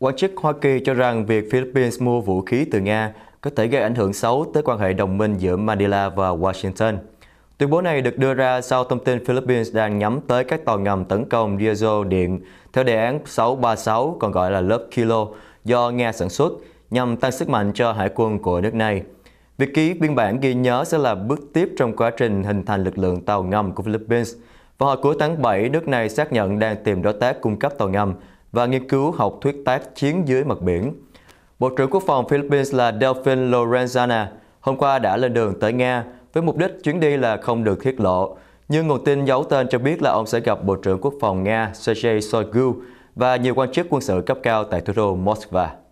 Quan chức Hoa Kỳ cho rằng việc Philippines mua vũ khí từ Nga có thể gây ảnh hưởng xấu tới quan hệ đồng minh giữa Manila và Washington. Tuyên bố này được đưa ra sau thông tin Philippines đang nhắm tới các tàu ngầm tấn công diesel điện theo đề án 636 còn gọi là lớp Kilo do Nga sản xuất nhằm tăng sức mạnh cho hải quân của nước này. Việc ký biên bản ghi nhớ sẽ là bước tiếp trong quá trình hình thành lực lượng tàu ngầm của Philippines. Vào hồi cuối tháng 7, nước này xác nhận đang tìm đối tác cung cấp tàu ngầm và nghiên cứu học thuyết tác chiến dưới mặt biển. Bộ trưởng Quốc phòng Philippines là Delphine Lorenzana hôm qua đã lên đường tới Nga với mục đích chuyến đi là không được tiết lộ. Nhưng nguồn tin giấu tên cho biết là ông sẽ gặp Bộ trưởng Quốc phòng Nga Sergei Shoigu và nhiều quan chức quân sự cấp cao tại thủ đô Moscow.